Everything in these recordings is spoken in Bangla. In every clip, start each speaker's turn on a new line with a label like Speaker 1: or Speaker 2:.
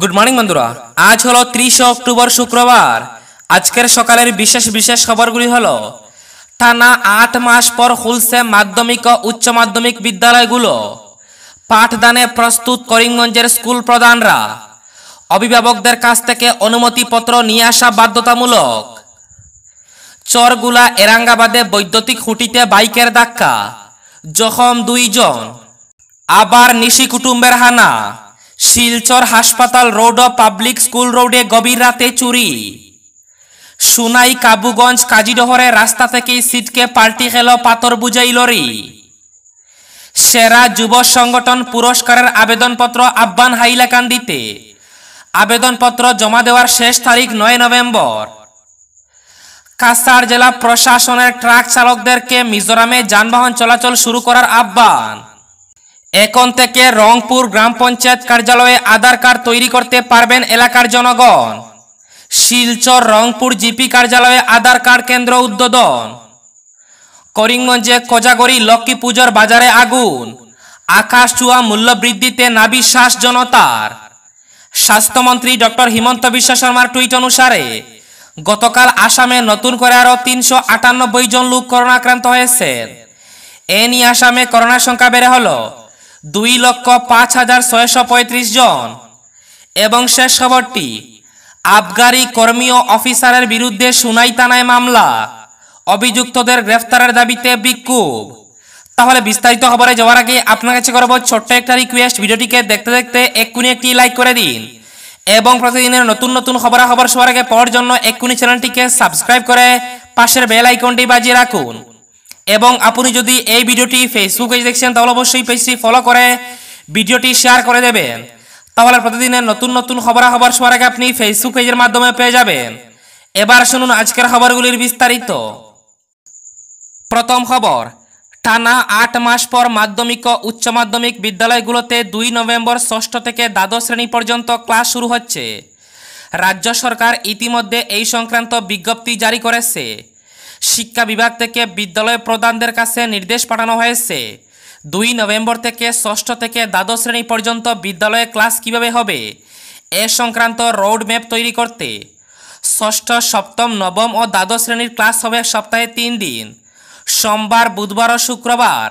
Speaker 1: গুড মর্নিং বন্ধুরা আজ হলো ত্রিশে অক্টোবর শুক্রবার আজকের সকালের বিশেষ বিশেষ খবরগুলি হল টানা আট মাস পর খুলছে মাধ্যমিক ও উচ্চ মাধ্যমিক বিদ্যালয়গুলো পাঠদানে প্রস্তুত করিমগঞ্জের স্কুল প্রধানরা অভিভাবকদের কাছ থেকে অনুমতিপত্র নিয়ে আসা বাধ্যতামূলক চরগুলা এরাঙ্গাবাদে বৈদ্যুতিক খুঁটিতে বাইকের ধাক্কা জখম দুইজন আবার নিশি কুটুম্বের হানা শিলচর হাসপাতাল রোড অফ পাবলিক স্কুল রোডে গভীর রাতে চুরি সুনাই কাবুগঞ্জ কাজিডহরে রাস্তা থেকে সিটকে পাল্টি খেল পাথর বুঝাই লরি সেরা যুব সংগঠন পুরস্কারের আবেদনপত্র আহ্বান হাইলাকান্দিতে আবেদনপত্র জমা দেওয়ার শেষ তারিখ নয় নভেম্বর কাছাড় জেলা প্রশাসনের ট্রাক চালকদেরকে মিজোরামে যানবাহন চলাচল শুরু করার আহ্বান এখন থেকে রংপুর গ্রাম পঞ্চায়েত কার্যালয়ে আধার কার্ড তৈরি করতে পারবেন এলাকার জনগণ শিলচর রংপুর জিপি কার্যালয়ে আধার কার্ড কেন্দ্র উদ্বোধন করিমগঞ্জে কোজাগরি লক্ষ্মী পুজোর বাজারে আগুন আকাশ চুয়া মূল্যবৃদ্ধিতে নাবিশ্বাস জনতার স্বাস্থ্যমন্ত্রী ডক্টর হিমন্ত বিশ্ব শর্মার টুইট অনুসারে গতকাল আসামে নতুন করে আরও তিনশো আটানব্বই জন লোক করোনা আক্রান্ত হয়েছেন এ নিয়ে আসামে করোনার সংখ্যা বেড়ে হলো দুই লক্ষ পাঁচ হাজার ছয়শো পঁয়ত্রিশ জন এবং শেষ খবরটি আবগারি কর্মীয় অফিসারের বিরুদ্ধে সুনাই থানায় মামলা অভিযুক্তদের গ্রেফতারের দাবিতে বিক্ষোভ তাহলে বিস্তারিত খবরে যাওয়ার আগে আপনার কাছে করবো ছোট্ট একটা রিকোয়েস্ট ভিডিওটিকে দেখতে দেখতে এক্ষুনি একটি লাইক করে দিন এবং প্রতিদিনের নতুন নতুন খবরাখবর সবার আগে পাওয়ার জন্য এক্ষুনি চ্যানেলটিকে সাবস্ক্রাইব করে পাশের বেল আইকনটি বাজিয়ে রাখুন এবং আপনি যদি এই ভিডিওটি ফেসবুকে দেখছেন তাহলে অবশ্যই পেজটি ফলো করে ভিডিওটি শেয়ার করে দেবেন তাহলে প্রতিদিনের নতুন নতুন খবর খবর সবার আগে আপনি ফেসবুক পেজের মাধ্যমে পেয়ে যাবেন এবার শুনুন আজকের খবরগুলির বিস্তারিত প্রথম খবর টানা আট মাস পর মাধ্যমিক ও উচ্চ মাধ্যমিক বিদ্যালয়গুলোতে দুই নভেম্বর ষষ্ঠ থেকে দ্বাদশ শ্রেণী পর্যন্ত ক্লাস শুরু হচ্ছে রাজ্য সরকার ইতিমধ্যে এই সংক্রান্ত বিজ্ঞপ্তি জারি করেছে শিক্ষা বিভাগ থেকে বিদ্যালয় প্রধানদের কাছে নির্দেশ পাঠানো হয়েছে দুই নভেম্বর থেকে ষষ্ঠ থেকে দ্বাদশ শ্রেণী পর্যন্ত বিদ্যালয়ে ক্লাস কিভাবে হবে এ সংক্রান্ত রোডম্যাপ তৈরি করতে ষষ্ঠ সপ্তম নবম ও দ্বাদশ শ্রেণীর ক্লাস হবে সপ্তাহে তিন দিন সোমবার বুধবার ও শুক্রবার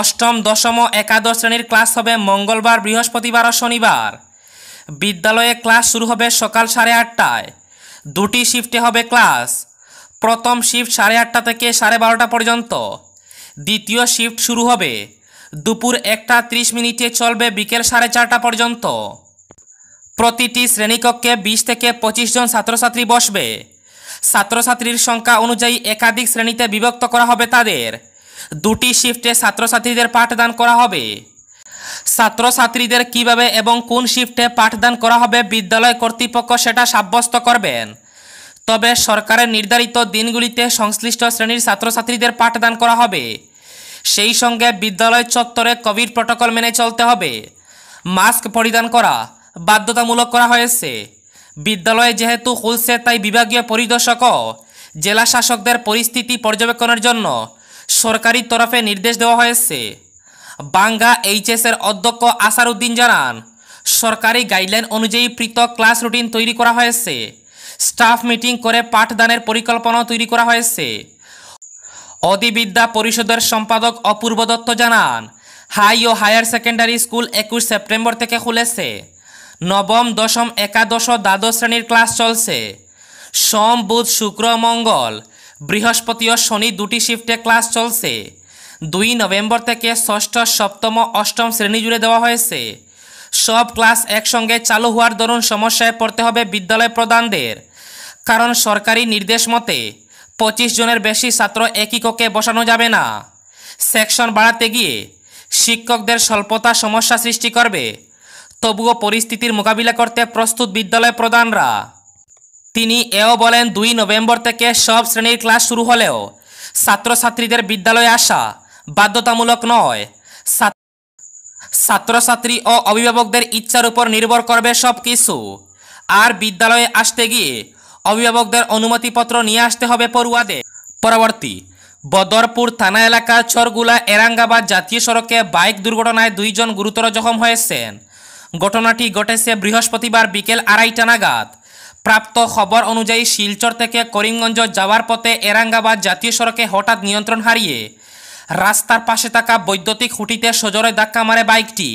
Speaker 1: অষ্টম দশম ও একাদশ শ্রেণীর ক্লাস হবে মঙ্গলবার বৃহস্পতিবার ও শনিবার বিদ্যালয়ে ক্লাস শুরু হবে সকাল সাড়ে আটটায় দুটি শিফটে হবে ক্লাস প্রথম শিফট সাড়ে আটটা থেকে সাড়ে বারোটা পর্যন্ত দ্বিতীয় শিফট শুরু হবে দুপুর একটা ত্রিশ মিনিটে চলবে বিকেল সাড়ে চারটা পর্যন্ত প্রতিটি শ্রেণীকক্ষে বিশ থেকে পঁচিশ জন ছাত্রছাত্রী বসবে ছাত্রছাত্রীর সংখ্যা অনুযায়ী একাধিক শ্রেণীতে বিভক্ত করা হবে তাদের দুটি শিফটে ছাত্রছাত্রীদের পাঠদান করা হবে ছাত্রছাত্রীদের কিভাবে এবং কোন শিফটে পাঠদান করা হবে বিদ্যালয় কর্তৃপক্ষ সেটা সাব্যস্ত করবেন তবে সরকারের নির্ধারিত দিনগুলিতে সংশ্লিষ্ট শ্রেণীর ছাত্রছাত্রীদের পাঠদান করা হবে সেই সঙ্গে বিদ্যালয় চত্বরে কোভিড প্রটোকল মেনে চলতে হবে মাস্ক পরিধান করা বাধ্যতামূলক করা হয়েছে বিদ্যালয়ে যেহেতু খুলছে তাই বিভাগীয় পরিদর্শক জেলা শাসকদের পরিস্থিতি পর্যবেক্ষণের জন্য সরকারি তরফে নির্দেশ দেওয়া হয়েছে বাঙ্গা এইচএসের অধ্যক্ষ আসারউদ্দিন জানান সরকারি গাইডলাইন অনুযায়ী পৃথক ক্লাস রুটিন তৈরি করা হয়েছে স্টাফ মিটিং করে পাঠদানের পরিকল্পনাও তৈরি করা হয়েছে অধিবিদ্যা পরিষদের সম্পাদক অপূর্ব দত্ত জানান হাই ও হায়ার সেকেন্ডারি স্কুল একুশ সেপ্টেম্বর থেকে খুলেছে নবম দশম একাদশ দ্বাদশ শ্রেণীর ক্লাস চলছে সোম বুধ শুক্র মঙ্গল বৃহস্পতি ও শনি দুটি শিফটে ক্লাস চলছে দুই নভেম্বর থেকে ষষ্ঠ সপ্তম অষ্টম শ্রেণী জুড়ে দেওয়া হয়েছে সব ক্লাস একসঙ্গে চালু হওয়ার দরুন সমস্যায় পড়তে হবে বিদ্যালয় প্রদানদের কারণ সরকারি নির্দেশ মতে পঁচিশ জনের বেশি ছাত্র একই কক্ষে বসানো যাবে না সেকশন বাড়াতে গিয়ে শিক্ষকদের স্বল্পতা সমস্যা সৃষ্টি করবে তবুও পরিস্থিতির মোকাবিলা করতে প্রস্তুত বিদ্যালয় প্রধানরা তিনি এও বলেন দুই নভেম্বর থেকে সব শ্রেণীর ক্লাস শুরু হলেও ছাত্রছাত্রীদের বিদ্যালয়ে আসা বাধ্যতামূলক নয় ছাত্রছাত্রী ও অভিভাবকদের ইচ্ছার উপর নির্ভর করবে সব কিছু আর বিদ্যালয়ে আসতে গিয়ে অভিভাবকদের অনুমতিপত্র নিয়ে আসতে হবে পড়ুয়াদের পরবর্তী বদরপুর থানা এলাকার চরগুলা এরাঙ্গাবাদ জাতীয় সড়কে বাইক দুর্ঘটনায় দুইজন গুরুতর জখম হয়েছেন ঘটনাটি ঘটেছে বৃহস্পতিবার বিকেল আড়াইটা নাগাদ প্রাপ্ত খবর অনুযায়ী শিলচর থেকে করিমগঞ্জ যাওয়ার পথে এরাঙ্গাবাদ জাতীয় সড়কে হঠাৎ নিয়ন্ত্রণ হারিয়ে রাস্তার পাশে থাকা বৈদ্যুতিক খুঁটিতে সজোরে ধাক্কা মারে বাইকটি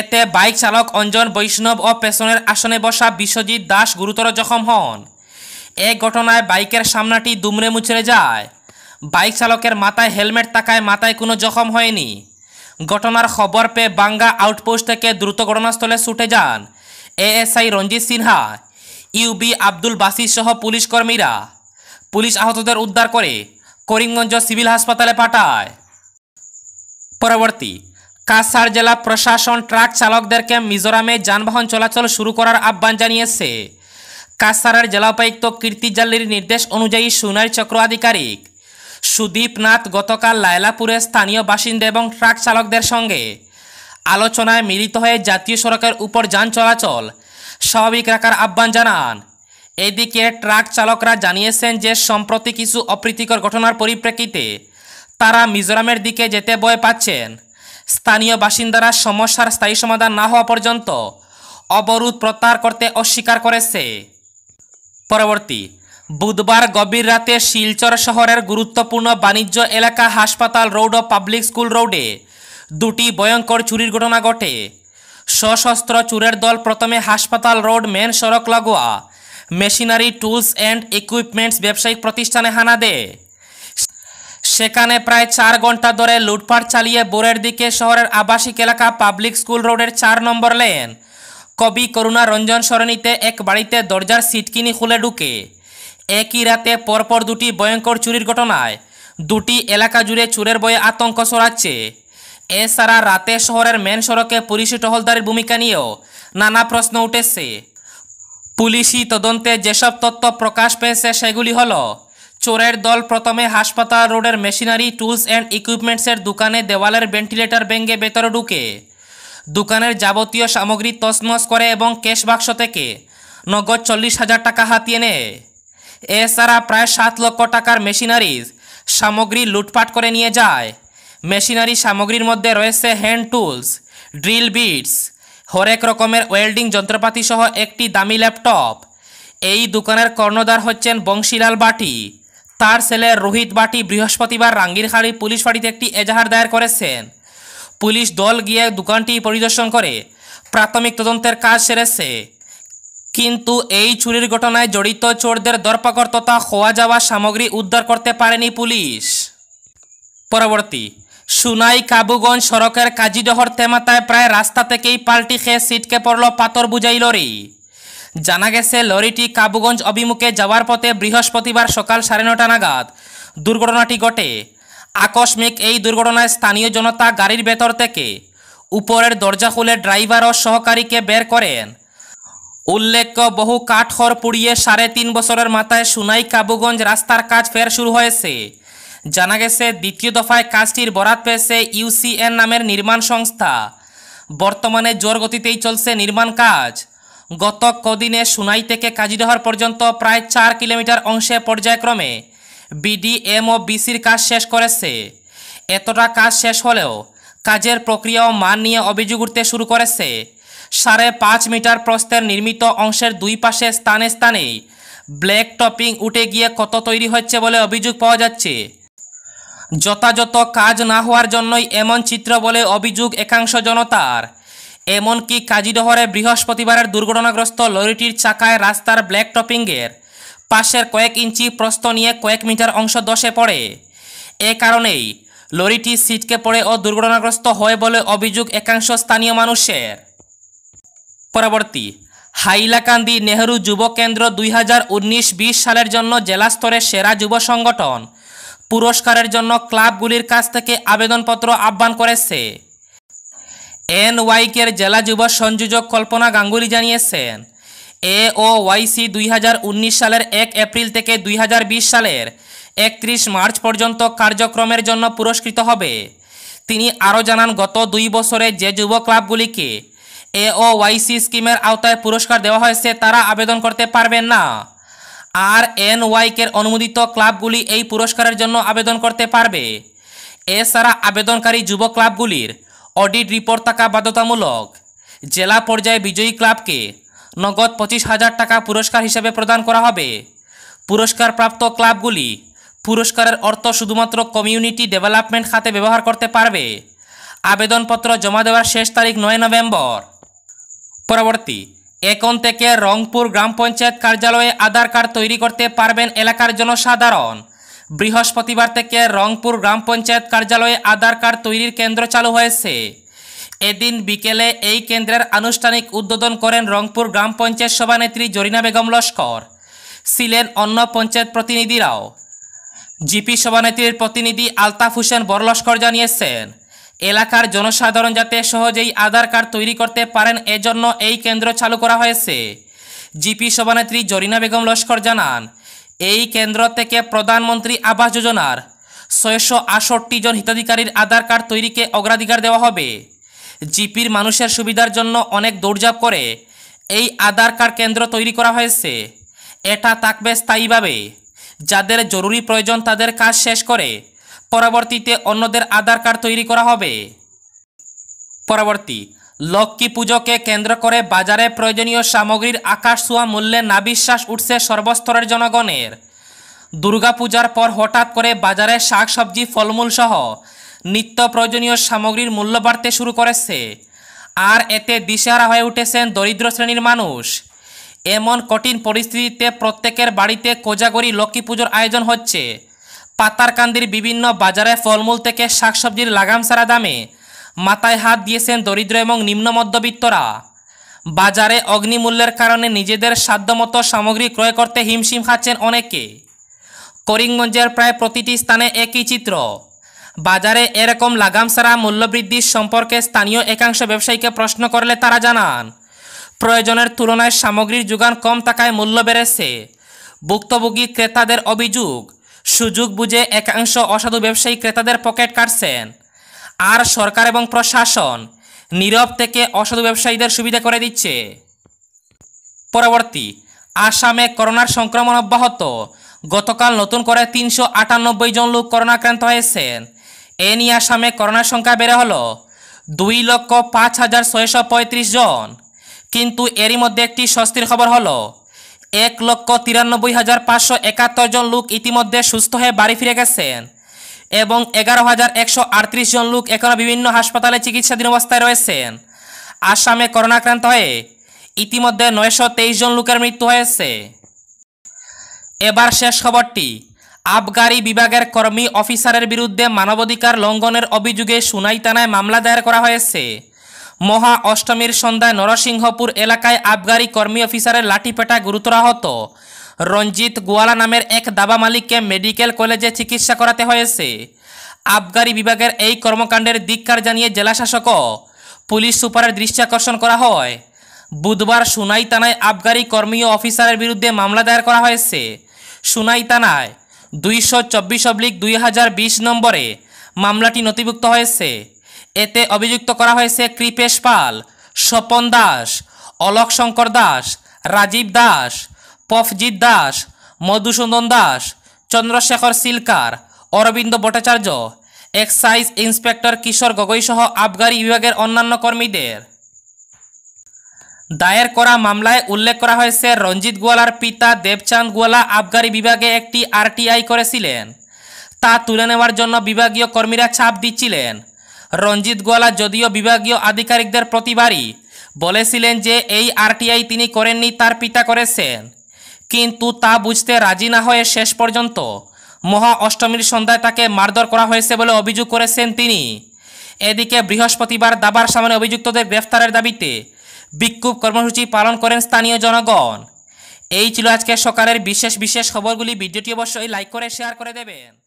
Speaker 1: এতে বাইক চালক অঞ্জন বৈষ্ণব ও পেছনের আসনে বসা বিশ্বজিৎ দাস গুরুতর জখম হন এ ঘটনায় বাইকের সামনাটি দুমড়ে মুচড়ে যায় বাইক চালকের মাথায় হেলমেট থাকায় মাথায় কোনো জখম হয়নি ঘটনার খবর পেয়ে বাঙ্গা আউটপোস্ট থেকে দ্রুত ঘটনাস্থলে ছুটে যান এএসআই রঞ্জিত সিনহা ইউবি আব্দুল বাসির সহ পুলিশ কর্মীরা পুলিশ আহতদের উদ্ধার করে করিমগঞ্জ সিভিল হাসপাতালে পাঠায় পরবর্তী কাসার জেলা প্রশাসন ট্রাক চালকদেরকে মিজোরামে যানবাহন চলাচল শুরু করার আহ্বান জানিয়েছে কাসারের জেলা উপায়ুক্ত কীর্তি জাল্লির নির্দেশ অনুযায়ী সুনাই চক্র আধিকারিক সুদীপ নাথ গতকাল লায়লাপুরে স্থানীয় বাসিন্দা এবং ট্রাক চালকদের সঙ্গে আলোচনায় মিলিত হয়ে জাতীয় সড়কের উপর যান চলাচল স্বাভাবিক রাখার আহ্বান জানান এদিকে ট্রাক চালকরা জানিয়েছেন যে সম্প্রতি কিছু অপ্রীতিকর ঘটনার পরিপ্রেক্ষিতে তারা মিজোরামের দিকে যেতে ভয় পাচ্ছেন স্থানীয় বাসিন্দারা সমস্যার স্থায়ী সমাধান না হওয়া পর্যন্ত অবরোধ প্রত্যাহার করতে অস্বীকার করেছে পরবর্তী বুধবার গভীর রাতে শিলচর শহরের গুরুত্বপূর্ণ বাণিজ্য এলাকা হাসপাতাল রোড ও পাবলিক স্কুল রোডে দুটি ভয়ঙ্কর চুরির ঘটনা ঘটে সশস্ত্র চুরের দল প্রথমে হাসপাতাল রোড মেন সড়ক লাগোয়া মেশিনারি টুলস অ্যান্ড ইকুইপমেন্টস ব্যবসায়িক প্রতিষ্ঠানে হানা দেয় সেখানে প্রায় চার ঘন্টা ধরে লুটপাট চালিয়ে বোরের দিকে শহরের আবাসিক এলাকা পাবলিক স্কুল রোডের চার নম্বর লেন কবি করুণা রঞ্জন সরণিতে এক বাড়িতে দরজার সিটকিনি খুলে ঢুকে একই রাতে পরপর দুটি ভয়ঙ্কর চুরির ঘটনায় দুটি এলাকা জুড়ে চুরের বয়ে আতঙ্ক ছড়াচ্ছে এছাড়া রাতে শহরের মেন সড়কে পুলিশি টহলদারের ভূমিকা নিয়েও নানা প্রশ্ন উঠেছে পুলিশি তদন্তে যেসব তথ্য প্রকাশ পেয়েছে সেগুলি হলো চোরের দল প্রথমে হাসপাতাল রোডের মেশিনারি টুলস অ্যান্ড ইকুইপমেন্টসের দোকানে দেওয়ালের ভেন্টিলেটর ভেঙে ভেতরে ঢুকে দোকানের যাবতীয় সামগ্রী তসমস করে এবং ক্যাশ বাক্স থেকে নগদ চল্লিশ হাজার টাকা হাতিয়ে নেয় এছাড়া প্রায় সাত লক্ষ টাকার মেশিনারিজ সামগ্রী লুটপাট করে নিয়ে যায় মেশিনারি সামগ্রীর মধ্যে রয়েছে হ্যান্ড টুলস ড্রিল বিটস হরেক রকমের ওয়েল্ডিং যন্ত্রপাতি সহ একটি দামি ল্যাপটপ এই দোকানের কর্ণধার হচ্ছেন বংশীলাল বাটি তার ছেলে রোহিত বাটি বৃহস্পতিবার রাঙ্গিরখাড়ি পুলিশ ফাঁড়িতে একটি এজাহার দায়ের করেছেন পুলিশ দল গিয়ে দোকানটি পরিদর্শন করে প্রাথমিক তদন্তের কাজ সেরেছে কিন্তু এই চুরির ঘটনায় জড়িত চোরদের দরপাকর তথা খোয়া যাওয়া সামগ্রী উদ্ধার করতে পারেনি পুলিশ পরবর্তী সুনাই কাবুগঞ্জ সড়কের কাজীডহর তেমাতায় প্রায় রাস্তা থেকেই পাল্টি খেয়ে সিটকে পড়ল পাথর বুঝাই লরি জানা গেছে লরিটি কাবুগঞ্জ অভিমুখে যাওয়ার পথে বৃহস্পতিবার সকাল সাড়ে নটা নাগাদ দুর্ঘটনাটি ঘটে আকস্মিক এই দুর্ঘটনায় স্থানীয় জনতা গাড়ির ভেতর থেকে উপরের দরজা খুলে ড্রাইভার ও সহকারীকে বের করেন উল্লেখ্য বহু কাঠখড় পুড়িয়ে সাড়ে তিন বছরের মাথায় সুনাই কাবুগঞ্জ রাস্তার কাজ ফের শুরু হয়েছে জানা গেছে দ্বিতীয় দফায় কাজটির বরাত পেয়েছে ইউসিএন নামের নির্মাণ সংস্থা বর্তমানে জোর গতিতেই চলছে নির্মাণ কাজ গত কদিনে সুনাই থেকে কাজিডহর পর্যন্ত প্রায় চার কিলোমিটার অংশে পর্যায়ক্রমে বিডিএম ও বিসির কাজ শেষ করেছে এতটা কাজ শেষ হলেও কাজের প্রক্রিয়া ও মান নিয়ে অভিযোগ উঠতে শুরু করেছে সাড়ে পাঁচ মিটার প্রস্তের নির্মিত অংশের দুই পাশে স্থানে স্থানে ব্ল্যাক টপিং উঠে গিয়ে কত তৈরি হচ্ছে বলে অভিযোগ পাওয়া যাচ্ছে যথাযথ কাজ না হওয়ার জন্যই এমন চিত্র বলে অভিযোগ একাংশ জনতার এমনকি কাজিডহরে বৃহস্পতিবারের দুর্ঘটনাগ্রস্ত লরিটির চাকায় রাস্তার ব্ল্যাক টপিংয়ের পাশের কয়েক ইঞ্চি প্রস্ত নিয়ে কয়েক মিটার অংশ দশে পড়ে এ কারণেই লরিটি সিটকে পড়ে ও দুর্ঘটনাগ্রস্ত হয় বলে অভিযোগ একাংশ স্থানীয় মানুষের পরবর্তী হাইলাকান্দি নেহরু যুব কেন্দ্র দুই হাজার উনিশ বিশ সালের জন্য জেলা স্তরে সেরা যুব সংগঠন পুরস্কারের জন্য ক্লাবগুলির কাছ থেকে আবেদনপত্র আহ্বান করেছে এন ওয়াইকের জেলা যুব সংযোজক কল্পনা গাঙ্গুলি জানিয়েছেন এ ও ওয়াইসি দুই সালের এক এপ্রিল থেকে দুই সালের একত্রিশ মার্চ পর্যন্ত কার্যক্রমের জন্য পুরস্কৃত হবে তিনি আরও জানান গত দুই বছরে যে যুব ক্লাবগুলিকে এ ও ওয়াইসি স্কিমের আওতায় পুরস্কার দেওয়া হয়েছে তারা আবেদন করতে পারবেন না আর এন ওয়াইকের অনুমোদিত ক্লাবগুলি এই পুরস্কারের জন্য আবেদন করতে পারবে এছাড়া আবেদনকারী যুব ক্লাবগুলির অডিট রিপোর্ট থাকা বাধ্যতামূলক জেলা পর্যায়ে বিজয়ী ক্লাবকে নগদ পঁচিশ হাজার টাকা পুরস্কার হিসেবে প্রদান করা হবে পুরস্কারপ্রাপ্ত ক্লাবগুলি পুরস্কারের অর্থ শুধুমাত্র কমিউনিটি ডেভেলপমেন্ট খাতে ব্যবহার করতে পারবে আবেদনপত্র জমা দেওয়ার শেষ তারিখ নয় নভেম্বর পরবর্তী এখন থেকে রংপুর গ্রাম পঞ্চায়েত কার্যালয়ে আধার কার্ড তৈরি করতে পারবেন এলাকার জনসাধারণ বৃহস্পতিবার থেকে রংপুর গ্রাম পঞ্চায়েত কার্যালয়ে আধার কার্ড তৈরির কেন্দ্র চালু হয়েছে এদিন বিকেলে এই কেন্দ্রের আনুষ্ঠানিক উদ্বোধন করেন রংপুর গ্রাম পঞ্চায়েত সভানেত্রী জরিনা বেগম লস্কর ছিলেন অন্য পঞ্চায়েত প্রতিনিধিরাও জিপি সভানেত্রীর প্রতিনিধি আলতাফ হোসেন বরলস্কর জানিয়েছেন এলাকার জনসাধারণ যাতে সহজেই আধার কার্ড তৈরি করতে পারেন এজন্য এই কেন্দ্র চালু করা হয়েছে জিপি সভানেত্রী জরিনা বেগম লস্কর জানান এই কেন্দ্র থেকে প্রধানমন্ত্রী আবাস যোজনার ছয়শো আষট্টি জন হিতাধিকারীর আধার কার্ড তৈরিকে অগ্রাধিকার দেওয়া হবে জিপির মানুষের সুবিধার জন্য অনেক দৌড়জাপ করে এই আধার কার্ড কেন্দ্র তৈরি করা হয়েছে এটা থাকবে স্থায়ীভাবে যাদের জরুরি প্রয়োজন তাদের কাজ শেষ করে পরবর্তীতে অন্যদের আধার কার্ড তৈরি করা হবে পরবর্তী লক্ষ্মী পুজোকে কেন্দ্র করে বাজারে প্রয়োজনীয় সামগ্রীর আকাশ ছোঁয়া মূল্যে নাবিশ্বাস উঠছে সর্বস্তরের জনগণের দুর্গাপূজার পর হঠাৎ করে বাজারে শাকসবজি ফলমূলসহ নিত্য প্রয়োজনীয় সামগ্রীর মূল্য বাড়তে শুরু করেছে আর এতে দিশেহারা হয়ে উঠেছেন দরিদ্র শ্রেণীর মানুষ এমন কঠিন পরিস্থিতিতে প্রত্যেকের বাড়িতে কোজাগরি লক্ষ্মী পুজোর আয়োজন হচ্ছে পাতারকান্দির বিভিন্ন বাজারে ফলমূল থেকে শাকসবজির লাগাম সারা দামে মাথায় হাত দিয়েছেন দরিদ্র এবং নিম্ন মধ্যবিত্তরা বাজারে অগ্নিমূল্যের কারণে নিজেদের সাধ্যমতো সামগ্রী ক্রয় করতে হিমশিম খাচ্ছেন অনেকে করিমগঞ্জের প্রায় প্রতিটি স্থানে একই চিত্র বাজারে এরকম লাগাম সারা মূল্যবৃদ্ধির সম্পর্কে স্থানীয় একাংশ ব্যবসায়ীকে প্রশ্ন করলে তারা জানান প্রয়োজনের তুলনায় সামগ্রীর যোগান কম থাকায় মূল্য বেড়েছে ভুক্তভোগী ক্রেতাদের অভিযোগ সুযোগ বুঝে একাংশ অসাধু ব্যবসায়ী ক্রেতাদের পকেট কাটছেন আর সরকার এবং প্রশাসন নীরব থেকে অসাধু ব্যবসায়ীদের সুবিধা করে দিচ্ছে পরবর্তী আসামে করোনার সংক্রমণ অব্যাহত গতকাল নতুন করে তিনশো আটানব্বই জন লোক করোনাক্রান্ত হয়েছেন এ নিয়ে আসামে করোনার সংখ্যা বেড়ে হল দুই লক্ষ পাঁচ হাজার ছয়শো পঁয়ত্রিশ জন কিন্তু এরই মধ্যে একটি স্বস্তির খবর হল এক লক্ষ তিরানব্বই হাজার পাঁচশো একাত্তর জন লোক ইতিমধ্যে সুস্থ হয়ে বাড়ি ফিরে গেছেন এবং এগারো হাজার একশো আটত্রিশ জন লোক এখনও বিভিন্ন হাসপাতালে চিকিৎসাধীন অবস্থায় রয়েছেন আসামে করোনাক্রান্ত হয়ে ইতিমধ্যে নয়শো তেইশ জন লোকের মৃত্যু হয়েছে এবার শেষ খবরটি আবগারি বিভাগের কর্মী অফিসারের বিরুদ্ধে মানবাধিকার লঙ্ঘনের অভিযোগে সুনাই থানায় মামলা দায়ের করা হয়েছে মহা অষ্টমীর সন্ধ্যায় নরসিংহপুর এলাকায় আবগারি কর্মী অফিসারের লাঠিপেটা গুরুতর আহত রঞ্জিত গোয়ালা নামের এক দাবা মালিককে মেডিকেল কলেজে চিকিৎসা করাতে হয়েছে আবগারি বিভাগের এই কর্মকাণ্ডের দিককার জানিয়ে জেলাশাসক পুলিশ সুপারের আকর্ষণ করা হয় বুধবার সুনাই তানায় আবগারি কর্মী অফিসারের বিরুদ্ধে মামলা দায়ের করা হয়েছে সুনাই তানায় দুইশো চব্বিশ অব্লিক দুই হাজার বিশ নম্বরে মামলাটি নথিভুক্ত হয়েছে এতে অভিযুক্ত করা হয়েছে কৃপেশ পাল স্বপন দাস অলক শঙ্কর দাস রাজীব দাস পফজিৎ দাস মধুসূদন দাস চন্দ্রশেখর সিলকার অরবিন্দ ভট্টাচার্য এক্সাইজ ইন্সপেক্টর কিশোর গগৈসহ আবগারি বিভাগের অন্যান্য কর্মীদের দায়ের করা মামলায় উল্লেখ করা হয়েছে রঞ্জিত গোয়ালার পিতা দেবচাঁদ গোয়ালা আবগারি বিভাগে একটি আরটিআই করেছিলেন তা তুলে নেওয়ার জন্য বিভাগীয় কর্মীরা ছাপ দিচ্ছিলেন রঞ্জিত গোয়ালা যদিও বিভাগীয় আধিকারিকদের প্রতিবারই বলেছিলেন যে এই আরটিআই তিনি করেননি তার পিতা করেছেন কিন্তু তা বুঝতে রাজি না হয়ে শেষ পর্যন্ত মহা অষ্টমীর সন্ধ্যায় তাকে মারধর করা হয়েছে বলে অভিযোগ করেছেন তিনি এদিকে বৃহস্পতিবার দাবার সামনে অভিযুক্তদের গ্রেফতারের দাবিতে বিক্ষোভ কর্মসূচি পালন করেন স্থানীয় জনগণ এই ছিল আজকে সকালের বিশেষ বিশেষ খবরগুলি ভিডিওটি অবশ্যই লাইক করে শেয়ার করে দেবেন